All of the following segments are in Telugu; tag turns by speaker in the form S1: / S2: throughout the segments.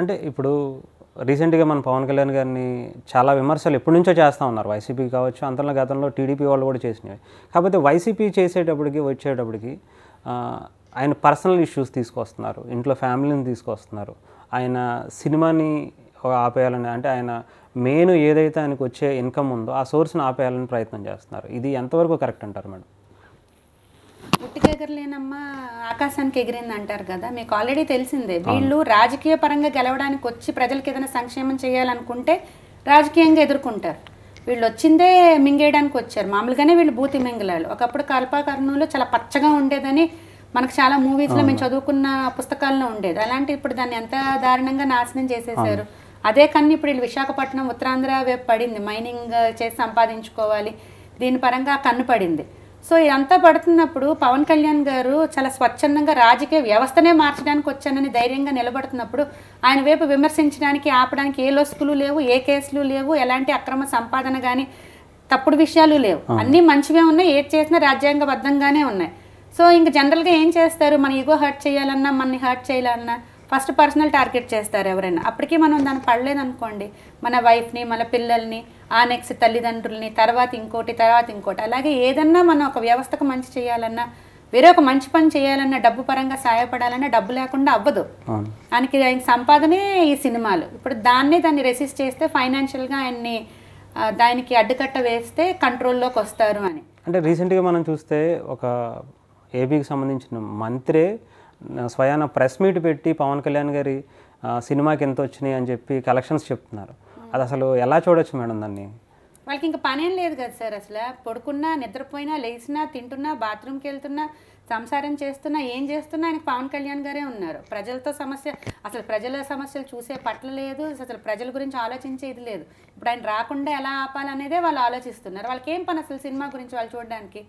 S1: అంటే ఇప్పుడు రీసెంట్గా మన పవన్ కళ్యాణ్ గారిని చాలా విమర్శలు ఎప్పటి నుంచో చేస్తూ ఉన్నారు వైసీపీ కావచ్చు అంతలో గతంలో టీడీపీ వాళ్ళు కూడా చేసినవి కాకపోతే వైసీపీ చేసేటప్పటికి వచ్చేటప్పటికి ఆయన పర్సనల్ ఇష్యూస్ తీసుకొస్తున్నారు ఇంట్లో ఫ్యామిలీని తీసుకొస్తున్నారు ఆయన సినిమాని ఆపేయాలని అంటే ఆయన మెయిన్ ఏదైతే ఆయనకు వచ్చే ఇన్కమ్ ఉందో ఆ సోర్స్ని ఆపేయాలని ప్రయత్నం చేస్తున్నారు ఇది ఎంతవరకు కరెక్ట్ అంటారు మేడం
S2: ఎగరలేనమ్మా ఆకాశానికి ఎగిరింది అంటారు కదా మీకు ఆల్రెడీ తెలిసిందే వీళ్ళు రాజకీయ పరంగా గెలవడానికి వచ్చి ప్రజలకు ఏదైనా సంక్షేమం చేయాలనుకుంటే రాజకీయంగా ఎదుర్కొంటారు వీళ్ళు వచ్చిందే మింగేయడానికి వచ్చారు మామూలుగానే వీళ్ళు బూతి మింగలాలు ఒకప్పుడు కల్పాకర్ణులు చాలా పచ్చగా ఉండేదని మనకు చాలా మూవీస్లో మేము చదువుకున్న పుస్తకాల్లో ఉండేది అలాంటి ఇప్పుడు దాన్ని ఎంత దారుణంగా నాశనం చేసేసారు అదే కన్నా ఇప్పుడు వీళ్ళు విశాఖపట్నం ఉత్తరాంధ్ర వైపు పడింది మైనింగ్ చేసి సంపాదించుకోవాలి దీని పరంగా కన్ను పడింది సో ఇదంతా పడుతున్నప్పుడు పవన్ కళ్యాణ్ గారు చాలా స్వచ్ఛందంగా రాజకీయ వ్యవస్థనే మార్చడానికి వచ్చానని ధైర్యంగా నిలబడుతున్నప్పుడు ఆయన వైపు విమర్శించడానికి ఆపడానికి ఏ లొసుకులు లేవు ఏ కేసులు లేవు ఎలాంటి అక్రమ సంపాదన కానీ తప్పుడు విషయాలు లేవు అన్నీ మంచివే ఉన్నాయి ఏది చేసినా రాజ్యాంగబద్ధంగానే ఉన్నాయి సో ఇంక జనరల్గా ఏం చేస్తారు మన ఈగో హర్ట్ చేయాలన్నా మనని హర్ట్ చేయాలన్నా ఫస్ట్ పర్సనల్ టార్గెట్ చేస్తారు ఎవరైనా అప్పటికీ మనం దాన్ని పడలేదనుకోండి మన వైఫ్ని మన పిల్లల్ని ఆ నెక్స్ట్ తల్లిదండ్రుల్ని తర్వాత ఇంకోటి తర్వాత ఇంకోటి అలాగే ఏదన్నా మనం ఒక వ్యవస్థకు మంచి చేయాలన్నా వేరే ఒక మంచి పని చేయాలన్నా డబ్బు పరంగా సహాయపడాలన్నా డబ్బు లేకుండా అవ్వదు ఆయనకి ఆయన సంపాదనే ఈ సినిమాలు ఇప్పుడు దాన్నే దాన్ని రెసిస్ట్ చేస్తే ఫైనాన్షియల్గా ఆయన్ని దానికి అడ్డుకట్ట వేస్తే కంట్రోల్లోకి వస్తారు అని
S1: అంటే రీసెంట్గా మనం చూస్తే ఒక ఏపీకి సంబంధించిన మంత్రే స్వయాన ప్రెస్ మీట్ పెట్టి పవన్ కళ్యాణ్ గారి సినిమాకి ఎంత వచ్చినాయి అని చెప్పి కలెక్షన్స్ చెప్తున్నారు అది అసలు ఎలా చూడొచ్చు మేడం దాన్ని
S2: వాళ్ళకి ఇంకా పనేం లేదు కదా సార్ అసలు పడుకున్నా నిద్రపోయినా లేచినా తింటున్నా బాత్రూమ్కి వెళ్తున్నా సంసారం చేస్తున్నా ఏం చేస్తున్నా ఆయన పవన్ కళ్యాణ్ గారే ఉన్నారు ప్రజలతో సమస్య అసలు ప్రజల సమస్యలు చూసే పట్ల లేదు అసలు ప్రజల గురించి ఆలోచించే ఇది లేదు ఇప్పుడు ఆయన రాకుండా ఎలా ఆపాలనేదే వాళ్ళు ఆలోచిస్తున్నారు వాళ్ళకి ఏం పని అసలు సినిమా గురించి వాళ్ళు చూడడానికి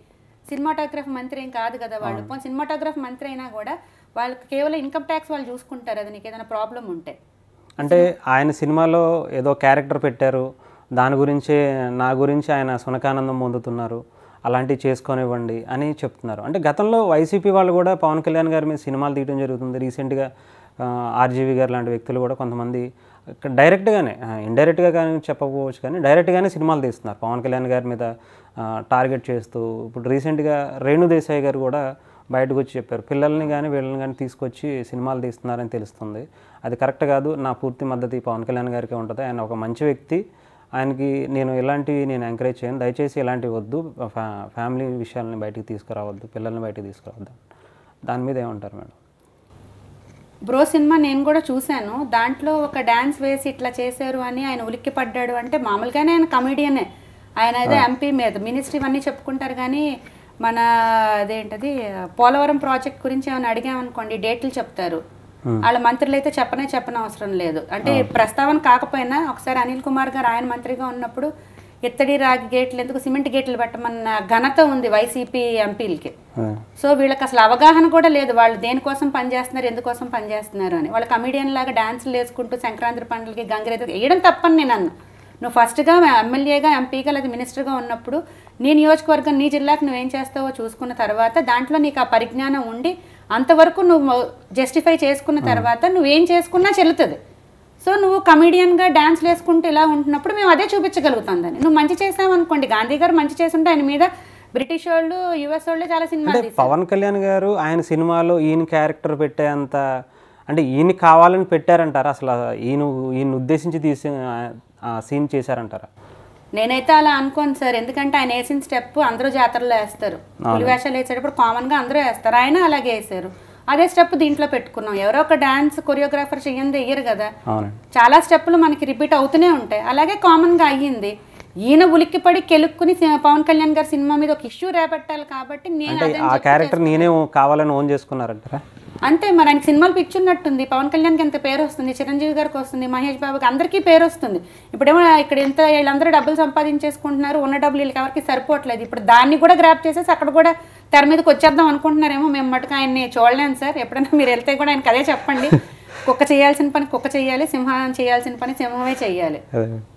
S2: సినిమాటోగ్రఫ్ మంత్రి ఏం కాదు కదా వాళ్ళు పోనీ సినిమాటోగ్రఫ్ మంత్రి అయినా కూడా వాళ్ళకి కేవలం ఇన్కమ్ ట్యాక్స్ వాళ్ళు చూసుకుంటారు అది నీకు ఏదైనా ప్రాబ్లం ఉంటే
S1: అంటే ఆయన సినిమాలో ఏదో క్యారెక్టర్ పెట్టారు దాని గురించి నా గురించి ఆయన సునకానందం పొందుతున్నారు అలాంటివి చేసుకొనివ్వండి అని చెప్తున్నారు అంటే గతంలో వైసీపీ వాళ్ళు కూడా పవన్ కళ్యాణ్ గారి మీద సినిమాలు తీయడం జరుగుతుంది రీసెంట్గా ఆర్జీవి గారు లాంటి వ్యక్తులు కూడా కొంతమంది డైరెక్ట్గానే ఇండైరెక్ట్గా కానీ చెప్పకపోవచ్చు కానీ డైరెక్ట్గానే సినిమాలు తీస్తున్నారు పవన్ కళ్యాణ్ గారి మీద టార్గెట్ చేస్తూ ఇప్పుడు రీసెంట్గా రేణు దేశాయ్ గారు కూడా బయటకు వచ్చి చెప్పారు పిల్లల్ని కానీ వీళ్ళని కానీ తీసుకొచ్చి సినిమాలు తీస్తున్నారని తెలుస్తుంది అది కరెక్ట్ కాదు నా పూర్తి మద్దతు పవన్ కళ్యాణ్ గారికే ఉంటుంది ఆయన ఒక మంచి వ్యక్తి ఆయనకి నేను ఇలాంటివి నేను ఎంకరేజ్ చేయను దయచేసి ఇలాంటివి వద్దు ఫ్యామిలీ విషయాలని బయటికి తీసుకురావద్దు పిల్లల్ని బయటికి తీసుకురావద్దు దాని మీద ఏమంటారు మేడం
S2: బ్రో సినిమా నేను కూడా చూశాను దాంట్లో ఒక డ్యాన్స్ వేసి ఇట్లా చేశారు అని ఆయన ఉలిక్కి పడ్డాడు అంటే మామూలుగానే ఆయన కమెడియనే ఆయన అయితే ఎంపీ మీద మినిస్ట్రీ ఇవన్నీ చెప్పుకుంటారు కానీ మన అదేంటది పోలవరం ప్రాజెక్ట్ గురించి ఏమైనా అడిగామనుకోండి డేట్లు చెప్తారు వాళ్ళ మంత్రులు అయితే చెప్పనే చెప్పని అవసరం లేదు అంటే ప్రస్తావన కాకపోయినా ఒకసారి అనిల్ కుమార్ గారు ఆయన మంత్రిగా ఉన్నప్పుడు ఇత్తడి రాగి గేట్లు ఎందుకు సిమెంట్ గేట్లు పెట్టమన్న ఘనత ఉంది వైసీపీ ఎంపీలకి సో వీళ్ళకి అసలు అవగాహన కూడా లేదు వాళ్ళు దేనికోసం పనిచేస్తున్నారు ఎందుకోసం పనిచేస్తున్నారు అని వాళ్ళ కమిడియన్ లాగా డాన్సులు వేసుకుంటూ సంక్రాంతి పండుగలకి గంగరేది వేయడం తప్పని నేను అన్నా నువ్వు ఫస్ట్గా ఎమ్మెల్యేగా ఎంపీగా లేదా మినిస్టర్గా ఉన్నప్పుడు నీ నియోజకవర్గం నీ జిల్లాకు నువ్వేం చేస్తావో చూసుకున్న తర్వాత దాంట్లో నీకు ఆ పరిజ్ఞానం ఉండి అంతవరకు నువ్వు జస్టిఫై చేసుకున్న తర్వాత నువ్వేం చేసుకున్నా చెల్లుతుంది సో నువ్వు కమిడియన్గా డాన్స్లు వేసుకుంటూ ఇలా ఉంటున్నప్పుడు మేము అదే చూపించగలుగుతాం దాన్ని నువ్వు మంచి చేసావు అనుకోండి గాంధీ గారు మంచి ఉంటే ఆయన మీద బ్రిటిష్ వాళ్ళు యుఎస్ వాళ్ళే చాలా సినిమా
S1: పవన్ కళ్యాణ్ గారు ఆయన సినిమాలో ఈయన క్యారెక్టర్ పెట్టేంత అంటే ఈయన కావాలని పెట్టారంటారా అసలు ఈయన ఈయన ఉద్దేశించి తీసి సీన్ చేశారంటారా
S2: నేనైతే అలా అనుకోను సార్ ఎందుకంటే ఆయన వేసిన స్టెప్ అందరూ జాతరలో వేస్తారు పులి వేషాలు వేసేటప్పుడు కామన్గా అందరూ వేస్తారు ఆయన అలాగే వేసారు అదే స్టెప్ దీంట్లో పెట్టుకున్నాం ఎవరో ఒక డాన్స్ కొరియోగ్రాఫర్ చేయంది వేయరు కదా చాలా స్టెప్పులు మనకి రిపీట్ అవుతూనే ఉంటాయి అలాగే కామన్గా అయ్యింది ఈయన ఉలిక్కి పడి కెలుక్కుని పవన్ కళ్యాణ్ గారి సినిమా మీద ఒక ఇష్యూ రేపెట్టాలి కాబట్టి నేను ఆ
S1: క్యారెక్టర్ నేనే కావాలని ఓన్ చేసుకున్నారంటారా
S2: అంతే మరి ఆయన సినిమాలు పిచ్చున్నట్టుంది పవన్ కళ్యాణ్కి ఎంత పేరు వస్తుంది చిరంజీవి గారికి వస్తుంది మహేష్ బాబుకి అందరికీ పేరు వస్తుంది ఇప్పుడేమో ఇక్కడ ఎంత వీళ్ళందరూ డబ్బులు సంపాదించేసుకుంటున్నారు ఉన్న డబ్బులు వీళ్ళకి ఎవరికి సరిపోవట్లేదు ఇప్పుడు దాన్ని కూడా గ్రాప్ చేసేసి అక్కడ కూడా తెర మీదకి వచ్చేద్దాం అనుకుంటున్నారేమో మేము మటుకు ఆయన్ని చూడలేను సార్ ఎప్పుడైనా మీరు వెళ్తే కూడా ఆయనకి అదే చెప్పండి కుక్క చేయాల్సిన పని కుక్క చేయాలి సింహం చేయాల్సిన పని సింహమే
S1: చేయాలి